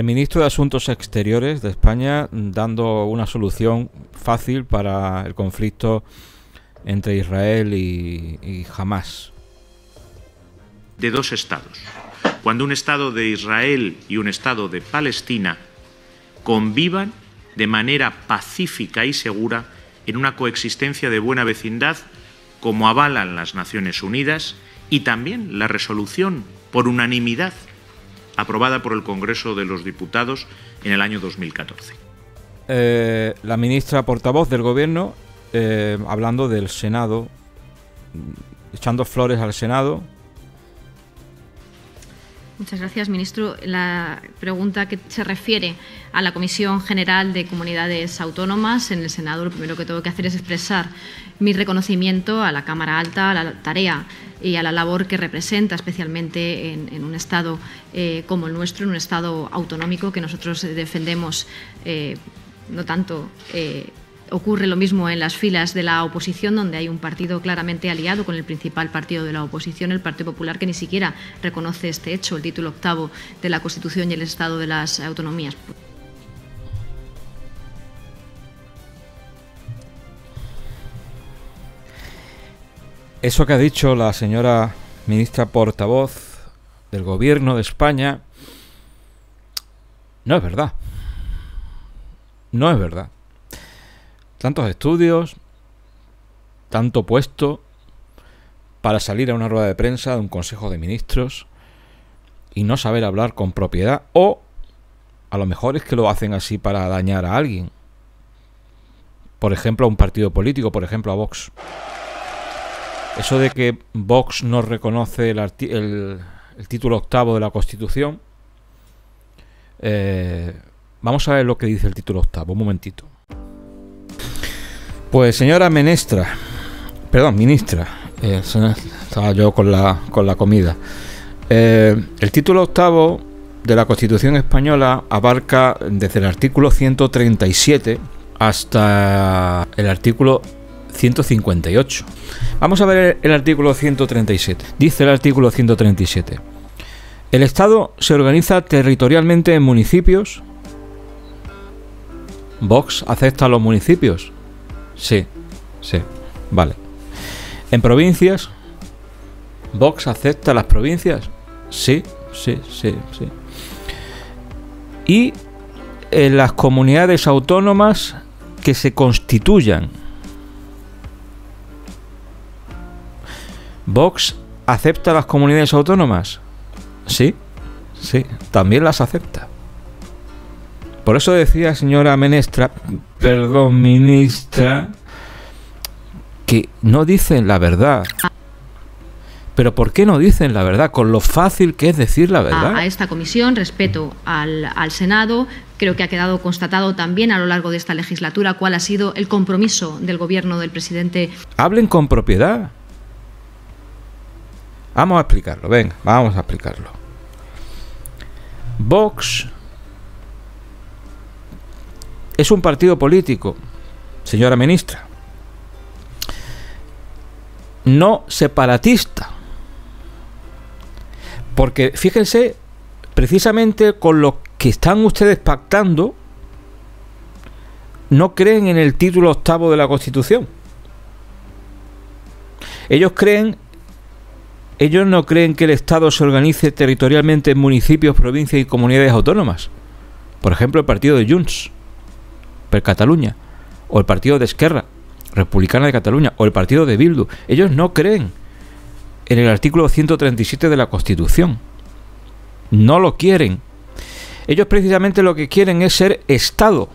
El ministro de Asuntos Exteriores de España mm, dando una solución fácil para el conflicto entre Israel y, y Hamas. De dos estados. Cuando un estado de Israel y un estado de Palestina convivan de manera pacífica y segura en una coexistencia de buena vecindad como avalan las Naciones Unidas y también la resolución por unanimidad aprobada por el Congreso de los Diputados en el año 2014. Eh, la ministra portavoz del Gobierno, eh, hablando del Senado, echando flores al Senado, Muchas gracias, ministro. La pregunta que se refiere a la Comisión General de Comunidades Autónomas en el Senado, lo primero que tengo que hacer es expresar mi reconocimiento a la Cámara Alta, a la tarea y a la labor que representa, especialmente en, un Estado eh, como el nuestro, en un Estado autonómico que nosotros defendemos eh, no tanto. Eh, ocurre lo mismo en las filas de la oposición, donde hay un partido claramente aliado con el principal partido de la oposición, el Partido Popular, que ni siquiera reconoce este hecho, el título octavo de la Constitución y el Estado de las Autonomías. Eso que ha dicho la señora ministra portavoz del gobierno de España no es verdad. No es verdad. Tantos estudios, tanto puesto para salir a una rueda de prensa de un consejo de ministros y no saber hablar con propiedad o a lo mejor es que lo hacen así para dañar a alguien. Por ejemplo, a un partido político, por ejemplo, a Vox. Eso de que Vox no reconoce el, título octavo de la Constitución. Eh, vamos a ver lo que dice el título octavo, un momentito. Pues señora Menestra, perdón, ministra, eh, estaba yo con la, comida. Eh, el título octavo de la Constitución española abarca desde el artículo 137 hasta el artículo 158. Vamos a ver el artículo 137. Dice el artículo 137. El Estado se organiza territorialmente en municipios. Vox acepta los municipios. Sí, sí, vale. En provincias. Vox acepta las provincias. Sí, sí, sí, sí. Y en las comunidades autónomas que se constituyan. Vox acepta las comunidades autónomas. Sí, sí, también las acepta. Por eso decía señora Menestra, perdón, ministra, que no dicen la verdad. Pero ¿por qué no dicen la verdad? Con lo fácil que es decir la verdad. A, a esta comisión, respeto al, al, Senado, creo que ha quedado constatado también a lo largo de esta legislatura cuál ha sido el compromiso del gobierno del presidente. Hablen con propiedad. Vamos a explicarlo, venga, vamos a explicarlo. Vox es un partido político, señora ministra. No separatista. Porque fíjense, precisamente con lo que están ustedes pactando, no creen en el título octavo de la Constitución. Ellos creen ellos no creen que el Estado se organice territorialmente en municipios, provincias y comunidades autónomas. Por ejemplo, el partido de Junts, per Cataluña, o el partido de Esquerra, Republicana de Cataluña, o el partido de Bildu. Ellos no creen en el artículo 137 de la Constitución. No lo quieren. Ellos precisamente lo que quieren es ser Estado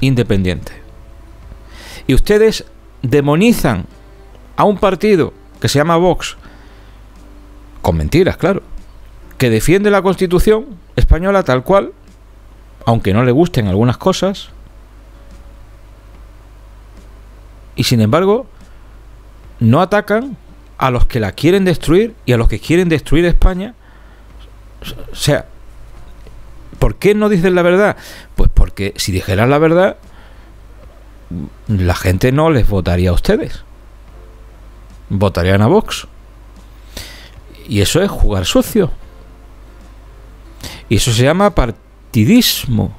independiente. Y ustedes demonizan a un partido que se llama Vox, con mentiras, claro, que defiende la Constitución española tal cual, aunque no le gusten algunas cosas, y sin embargo no atacan a los que la quieren destruir y a los que quieren destruir España. O sea, ¿por qué no dicen la verdad? Pues porque si dijeran la verdad, la gente no les votaría a ustedes. Votarían a Vox. Y eso es jugar sucio. Y eso se llama partidismo.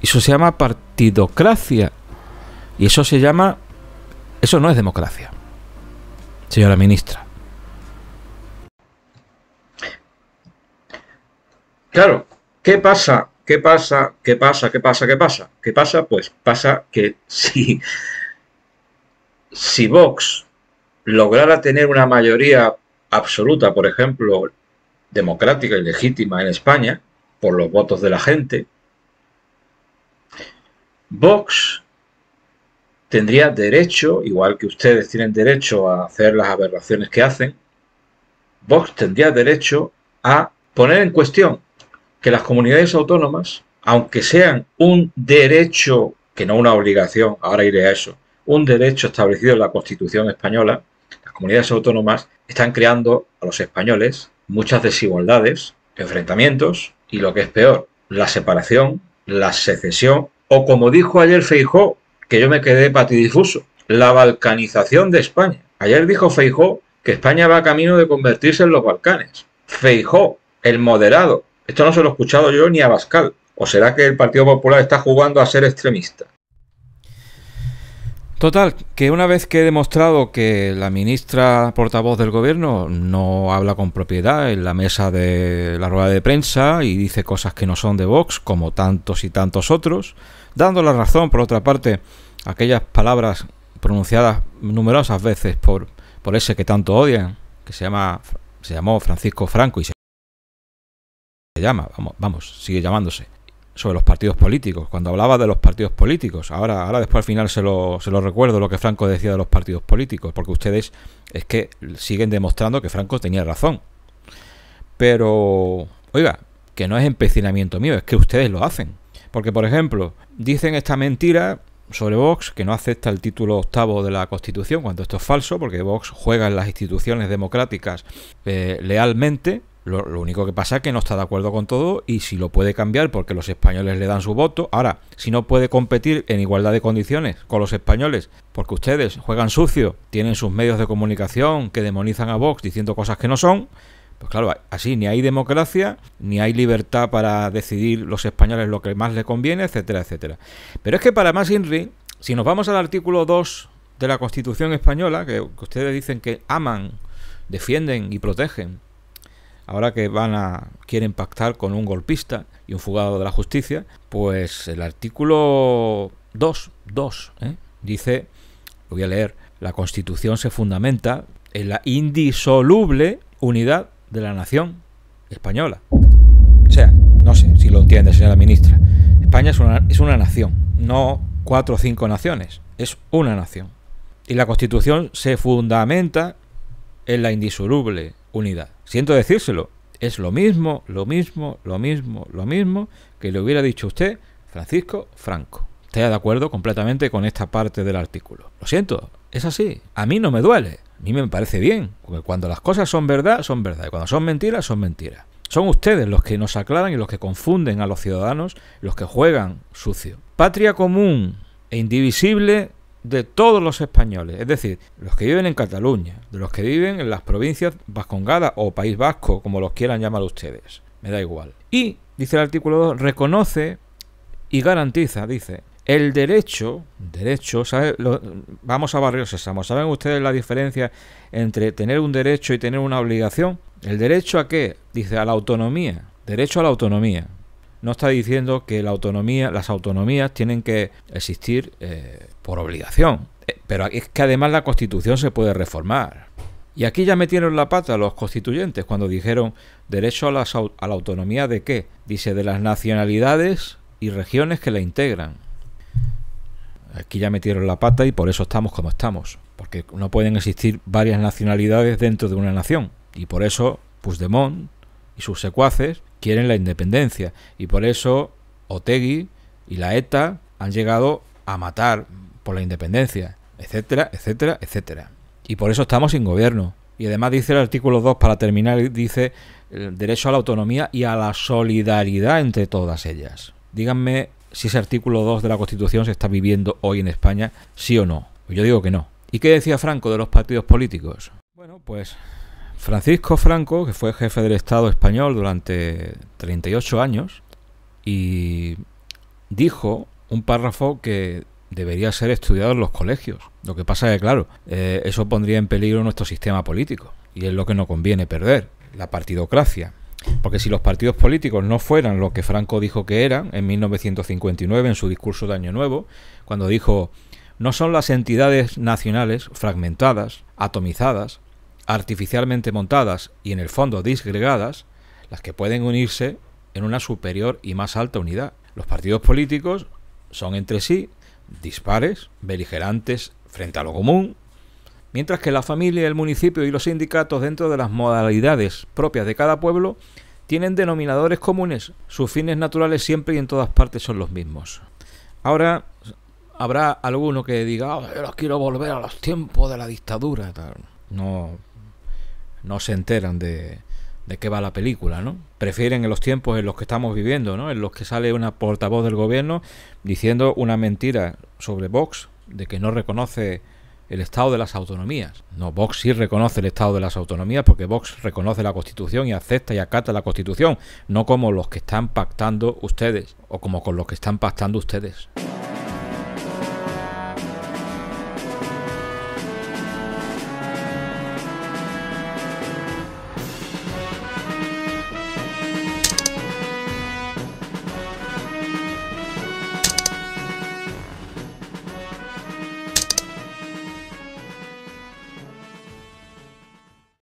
Y eso se llama partidocracia. Y eso se llama... Eso no es democracia, señora ministra. Claro, ¿qué pasa? ¿Qué pasa? ¿Qué pasa? ¿Qué pasa? ¿Qué pasa? ¿Qué pasa? Pues pasa que si, si Vox lograra tener una mayoría absoluta, por ejemplo, democrática y legítima en España, por los votos de la gente, Vox tendría derecho, igual que ustedes tienen derecho a hacer las aberraciones que hacen, Vox tendría derecho a poner en cuestión que las comunidades autónomas, aunque sean un derecho, que no una obligación, ahora iré a eso, un derecho establecido en la Constitución española, comunidades autónomas están creando a los españoles muchas desigualdades, enfrentamientos y lo que es peor, la separación, la secesión o como dijo ayer Feijó, que yo me quedé patidifuso, la balcanización de España. Ayer dijo Feijó que España va camino de convertirse en los Balcanes. Feijó, el moderado. Esto no se lo he escuchado yo ni a Bascal. ¿O será que el Partido Popular está jugando a ser extremista? Total, que una vez que he demostrado que la ministra portavoz del gobierno no habla con propiedad en la mesa de la rueda de prensa y dice cosas que no son de Vox, como tantos y tantos otros, dando la razón, por otra parte, aquellas palabras pronunciadas numerosas veces por, por ese que tanto odian, que se, llama, se llamó Francisco Franco y se llama, vamos, vamos sigue llamándose, sobre los partidos políticos, cuando hablaba de los partidos políticos. Ahora, ahora después al final se lo, se lo recuerdo lo que Franco decía de los partidos políticos, porque ustedes es que siguen demostrando que Franco tenía razón. Pero, oiga, que no es empecinamiento mío, es que ustedes lo hacen. Porque, por ejemplo, dicen esta mentira sobre Vox, que no acepta el título octavo de la Constitución, cuando esto es falso, porque Vox juega en las instituciones democráticas eh, lealmente, lo, único que pasa es que no está de acuerdo con todo y si lo puede cambiar porque los españoles le dan su voto. Ahora, si no puede competir en igualdad de condiciones con los españoles, porque ustedes juegan sucio, tienen sus medios de comunicación que demonizan a Vox diciendo cosas que no son, pues claro, así ni hay democracia, ni hay libertad para decidir los españoles lo que más les conviene, etcétera, etcétera. Pero es que para más INRI, si nos vamos al artículo 2 de la Constitución española, que ustedes dicen que aman, defienden y protegen, ahora que van a quieren pactar con un golpista y un fugado de la justicia, pues el artículo 2, ¿eh? dice, lo voy a leer, la Constitución se fundamenta en la indisoluble unidad de la nación española. O sea, no sé si lo entiende, señora ministra. España es una, es una nación, no cuatro o cinco naciones, es una nación. Y la Constitución se fundamenta en la indisoluble unidad siento decírselo, es lo mismo, lo mismo, lo mismo, lo mismo que le hubiera dicho usted, Francisco Franco. Estoy de acuerdo completamente con esta parte del artículo. Lo siento, es así. A mí no me duele, a mí me parece bien, porque cuando las cosas son verdad, son verdad, y cuando son mentiras, son mentiras. Son ustedes los que nos aclaran y los que confunden a los ciudadanos, los que juegan sucio. Patria común e indivisible de todos los españoles, es decir, los que viven en Cataluña, de los que viven en las provincias vascongadas o País Vasco, como los quieran llamar ustedes, me da igual. Y, dice el artículo 2, reconoce y garantiza, dice, el derecho, derecho, vamos a barrios, ¿saben ustedes la diferencia entre tener un derecho y tener una obligación? El derecho a qué? Dice, a la autonomía, derecho a la autonomía no está diciendo que la autonomía, las autonomías tienen que existir eh, por obligación. Eh, pero es que además la Constitución se puede reformar. Y aquí ya metieron la pata los constituyentes cuando dijeron derecho a, a la autonomía de qué? Dice de las nacionalidades y regiones que la integran. Aquí ya metieron la pata y por eso estamos como estamos. Porque no pueden existir varias nacionalidades dentro de una nación. Y por eso Puigdemont sus secuaces quieren la independencia y por eso Otegui y la ETA han llegado a matar por la independencia, etcétera, etcétera, etcétera. Y por eso estamos sin gobierno. Y además dice el artículo 2, para terminar, dice el derecho a la autonomía y a la solidaridad entre todas ellas. Díganme si ese artículo 2 de la Constitución se está viviendo hoy en España, sí o no. Yo digo que no. ¿Y qué decía Franco de los partidos políticos? Bueno, pues Francisco Franco, que fue jefe del Estado español durante 38 años, y dijo un párrafo que debería ser estudiado en los colegios. Lo que pasa es que, claro, eh, eso pondría en peligro nuestro sistema político, y es lo que no conviene perder, la partidocracia. Porque si los partidos políticos no fueran lo que Franco dijo que eran en 1959 en su discurso de Año Nuevo, cuando dijo, no son las entidades nacionales fragmentadas, atomizadas, artificialmente montadas y en el fondo disgregadas, las que pueden unirse en una superior y más alta unidad. Los partidos políticos son entre sí dispares, beligerantes frente a lo común, mientras que la familia, el municipio y los sindicatos dentro de las modalidades propias de cada pueblo tienen denominadores comunes, sus fines naturales siempre y en todas partes son los mismos. Ahora habrá alguno que diga, yo los quiero volver a los tiempos de la dictadura. No, no se enteran de, qué va la película, ¿no? Prefieren en los tiempos en los que estamos viviendo, ¿no? En los que sale una portavoz del gobierno diciendo una mentira sobre Vox, de que no reconoce el estado de las autonomías. No, Vox sí reconoce el estado de las autonomías porque Vox reconoce la Constitución y acepta y acata la Constitución, no como los que están pactando ustedes o como con los que están pactando ustedes.